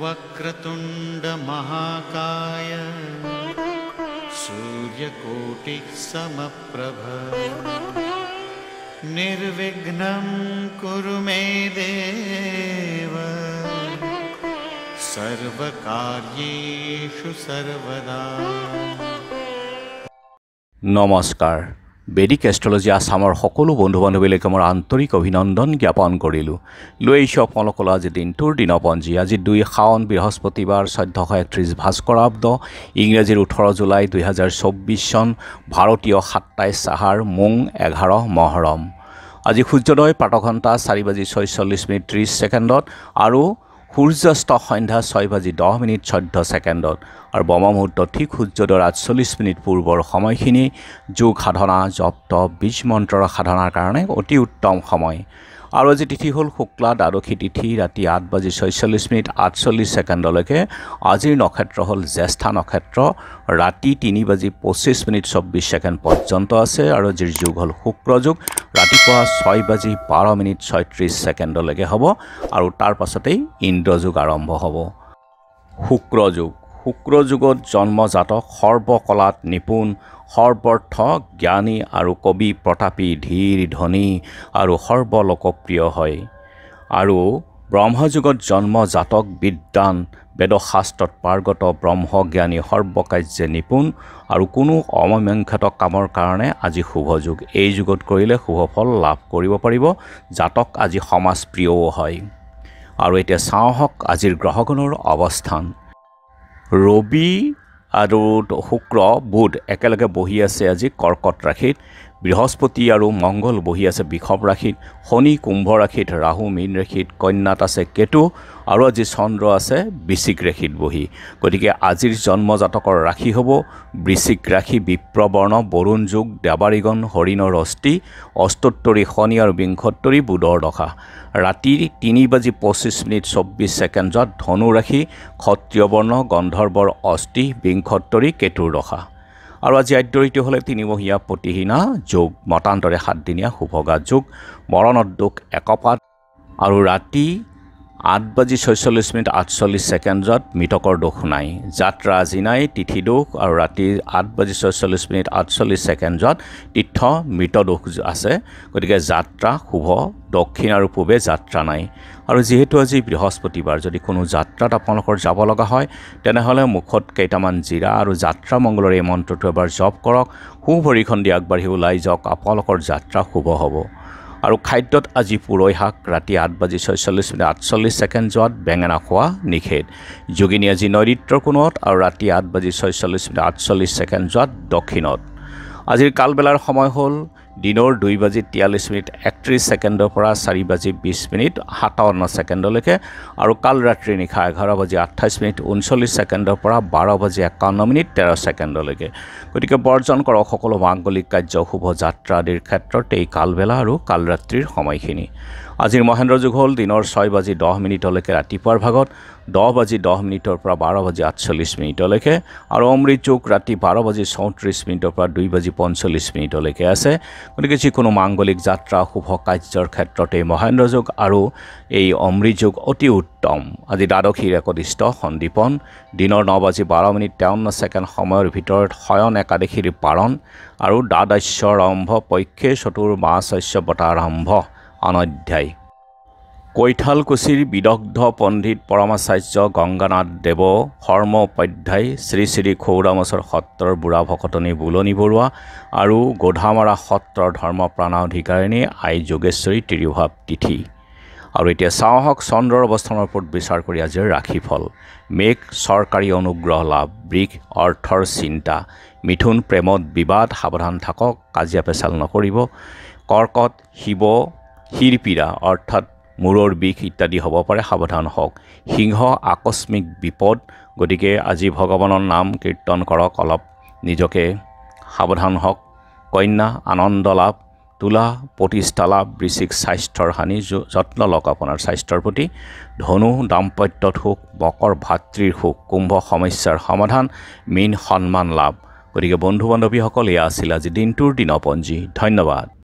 वक्रतुण्डमहाकाय समप्रभ निर्विघ्नं कुरु मे देव सर्वकार्येषु सर्वदा নমস্কাৰ বেদিক এষ্ট্ৰলজি আছামৰ সকলো বন্ধু বান্ধৱীলৈকে মোৰ আন্তৰিক অভিনন্দন জ্ঞাপন কৰিলোঁ লৈ আহিছোঁ আপোনালোকলৈ আজি দিনটোৰ দিনপঞ্জী আজি দুই শাওন বৃহস্পতিবাৰ চৈধ্যশ একত্ৰিছ ভাস্কৰাব্দ ইংৰাজীৰ ওঠৰ জুলাই দুহেজাৰ চৌব্বিছ চন ভাৰতীয় সাতাইছ চাহাৰ মুং এঘাৰ মহৰম আজি সূৰ্যোদয় প্ৰাতঘণ্টা চাৰি বাজি ছয়চল্লিছ মিনিট ত্ৰিছ ছেকেণ্ডত আৰু সূৰ্যস্ত সন্ধ্যা ছয় বাজি দহ মিনিট চৈধ্য ছেকেণ্ডত আৰু ব্ৰহ্ম মুহূৰ্ত ঠিক সূৰ্যোদয়ৰ আঠচল্লিছ মিনিট পূৰ্বৰ সময়খিনি যোগ সাধনা জপ্ত বীজ মন্ত্ৰৰ সাধনাৰ কাৰণে অতি উত্তম সময় আৰু আজি তিথি হ'ল শুক্লা দ্বাদশী তিথি ৰাতি আঠ বাজি ছয়চল্লিছ মিনিট আঠচল্লিছ ছেকেণ্ডলৈকে আজিৰ নক্ষত্ৰ হ'ল জ্যেষ্ঠা নক্ষত্ৰ ৰাতি তিনি বাজি পঁচিছ মিনিট চৌব্বিছ ছেকেণ্ড পৰ্যন্ত আছে আৰু আজিৰ যোগ হ'ল শুক্ৰযোগ ৰাতিপুৱা ছয় বাজি বাৰ মিনিট ছয়ত্ৰিছ ছেকেণ্ডলৈকে হ'ব আৰু তাৰ পাছতেই ইন্দ্ৰযোগ আৰম্ভ হ'ব শুক্ৰযোগ শুক্ৰ যুগত জন্মজাত সৰ্বকলাত নিপুণ সৰ্বৰ্থ জ্ঞানী আৰু কবি প্ৰতাপী ধীৰ ধনী আৰু সৰ্বলোকপ্ৰিয় হয় আৰু ব্ৰহ্মযুগত জন্ম জাতক বিদ্বান বেদশাস্ত্ৰত পাৰ্গত ব্ৰহ্ম জ্ঞানী সৰ্বকাৰ্যে নিপুণ আৰু কোনো অমীমাংসিত কামৰ কাৰণে আজি শুভ যুগ এই যুগত কৰিলে শুভ ফল লাভ কৰিব পাৰিব জাতক আজি সমাজপ্ৰিয়ও হয় আৰু এতিয়া চাওঁ হওক আজিৰ গ্ৰহগণৰ অৱস্থান ৰবি আৰু শুক্ৰ বুধ একেলগে বহি আছে আজি কৰ্কট ৰাশিত বৃহস্পতি আৰু মংগল বহি আছে বিষভ ৰাশিত শনি কুম্ভ ৰাশিত ৰাহু মীন ৰাশিত কন্যাত আছে কেতু আৰু আজি চন্দ্ৰ আছে বৃশ্চিক ৰাশিত বহি গতিকে আজিৰ জন্মজাতকৰ ৰাশি হ'ব বৃশ্চিক ৰাশি বিপ্ৰবৰ্ণ বৰুণ যোগ দেৱাৰীগণ হৰিণৰ অস্তি অস্তোত্তৰী শনি আৰু বিংশোত্তৰী বুধৰ দশা ৰাতিৰ তিনি বাজি পঁচিছ মিনিট চৌব্বিছ ছেকেণ্ডত ধনু ৰাশি ক্ষত্ৰিয়বৰ্ণ গন্ধৰ্বৰ অস্তি বিংশোত্তৰী কেতুৰ দশা আৰু আজি আদ্যৰিত হ'লে তিনিমহীয়া প্ৰতিহীনা যোগ মতান্তৰে সাতদিনীয়া শুভগা যোগ মৰণত দুখ একপাত আৰু ৰাতি আঠ বাজি ছয়চল্লিছ মিনিট আঠচল্লিছ ছেকেণ্ডত মৃতকৰ দোষ নাই যাত্ৰা আজি নাই তিথি দোষ আৰু ৰাতি আঠ বাজি ছয়চল্লিছ মিনিট আঠচল্লিছ ছেকেণ্ডত তীৰ্থ মৃতদোষ আছে গতিকে যাত্ৰা শুভ দক্ষিণ আৰু পূবে যাত্ৰা নাই আৰু যিহেতু আজি বৃহস্পতিবাৰ যদি কোনো যাত্ৰাত আপোনালোকৰ যাব লগা হয় তেনেহ'লে মুখত কেইটামান জিৰা আৰু যাত্ৰা মংগলৰ এই মন্ত্ৰটো এবাৰ জপ কৰক সোঁ ভৰিখন দি আগবাঢ়ি ওলাই যাওক আপোনালোকৰ যাত্ৰা শুভ হ'ব আৰু খাদ্যত আজি পুৰৈ শাক ৰাতি আঠ বাজি ছয়চল্লিছ মিনিট আঠচল্লিছ ছেকেণ্ড যোৱাত বেঙেনা খোৱা নিষেধ যোগিনী আজি নৈৰিত্ৰ কোণত আৰু ৰাতি আঠ বাজি ছয়চল্লিছ মিনিট আঠচল্লিছ ছেকেণ্ড যোৱাত দক্ষিণত আজিৰ কালবেলাৰ সময় হ'ল দিনৰ দুই বাজি তিয়াল্লিছ মিনিট একত্ৰিছ ছেকেণ্ডৰ পৰা চাৰি বাজি বিছ মিনিট সাতাৱন্ন ছেকেণ্ডলৈকে আৰু কাল ৰাতিৰ নিশা এঘাৰ বাজি আঠাইছ মিনিট ঊনচল্লিছ ছেকেণ্ডৰ পৰা বাৰ বাজি একাৱন্ন মিনিট তেৰ ছেকেণ্ডলৈকে গতিকে বৰ্জন কৰক সকলো মাংগলিক কাৰ্য শুভযাত্ৰা আদিৰ ক্ষেত্ৰত এই কালবেলা আৰু কাল ৰাতিৰ সময়খিনি আজিৰ মহেন্দ্ৰ যুগ হ'ল দিনৰ ছয় বাজি দহ মিনিটলৈকে ৰাতিপুৱাৰ ভাগত দহ বাজি দহ মিনিটৰ পৰা বাৰ বাজি আঠচল্লিছ মিনিটলৈকে আৰু অমৃত যুগ ৰাতি বাৰ বাজি চৌত্ৰিছ মিনিটৰ পৰা দুই বাজি পঞ্চল্লিছ মিনিটলৈকে আছে গতিকে যিকোনো মাংগলিক যাত্ৰা শুভ কাৰ্যৰ ক্ষেত্ৰত এই মহেন্দ্ৰ যুগ আৰু এই অমৃত যুগ অতি উত্তম আজি দ্বাদশীৰ একদিষ্ট সন্দীপন দিনৰ ন বাজি বাৰ মিনিট তেৱন্ন ছেকেণ্ড সময়ৰ ভিতৰত শয়ন একাদশীৰ পাৰণ আৰু দ্বাদশ্যৰ আৰম্ভ পক্ষে চতুৰ মাহ শস্য বতাৰম্ভ অনধ্যায় কৈঠালকুচিৰ বিদগ্ধ পণ্ডিত পৰমাচাৰ্য গংগানাথ দেৱ শৰ্ম উপাধ্যায় শ্ৰী শ্ৰী খৌৰামচৰ সত্ৰৰ বুঢ়া ভকতনী বুলনি বৰুৱা আৰু গোধামৰা সত্ৰৰ ধৰ্ম প্ৰাণাধিকাৰিণী আই যোগেশ্বৰী তিৰুভাৱ তিথি আৰু এতিয়া চাওঁহক চন্দ্ৰৰ অৱস্থানৰ ওপৰত বিচাৰ কৰি আজিৰ ৰাশিফল মেঘ চৰকাৰী অনুগ্ৰহ লাভ বৃষ অৰ্থৰ চিন্তা মিথুন প্ৰেমত বিবাদ সাৱধান থাকক কাজিয়া পেচাল নকৰিব কৰ্কট শিৱ শিৰ পীড়া অৰ্থাৎ মূৰৰ বিষ ইত্যাদি হ'ব পাৰে সাৱধান হওক সিংহ আকস্মিক বিপদ গতিকে আজি ভগৱানৰ নাম কীৰ্তন কৰক অলপ নিজকে সাৱধান হওক কন্যা আনন্দ লাভ তোলা প্ৰতিষ্ঠা লাভ বৃশ্চিক স্বাস্থ্যৰ হানি যত্ন লওক আপোনাৰ স্বাস্থ্যৰ প্ৰতি ধনু দাম্পত্যত সুখ মকৰ ভাতৃৰ সুখ কুম্ভ সমস্যাৰ সমাধান মীন সন্মান লাভ গতিকে বন্ধু বান্ধৱীসকল এয়া আছিল আজি দিনটোৰ দিনপঞ্জী ধন্যবাদ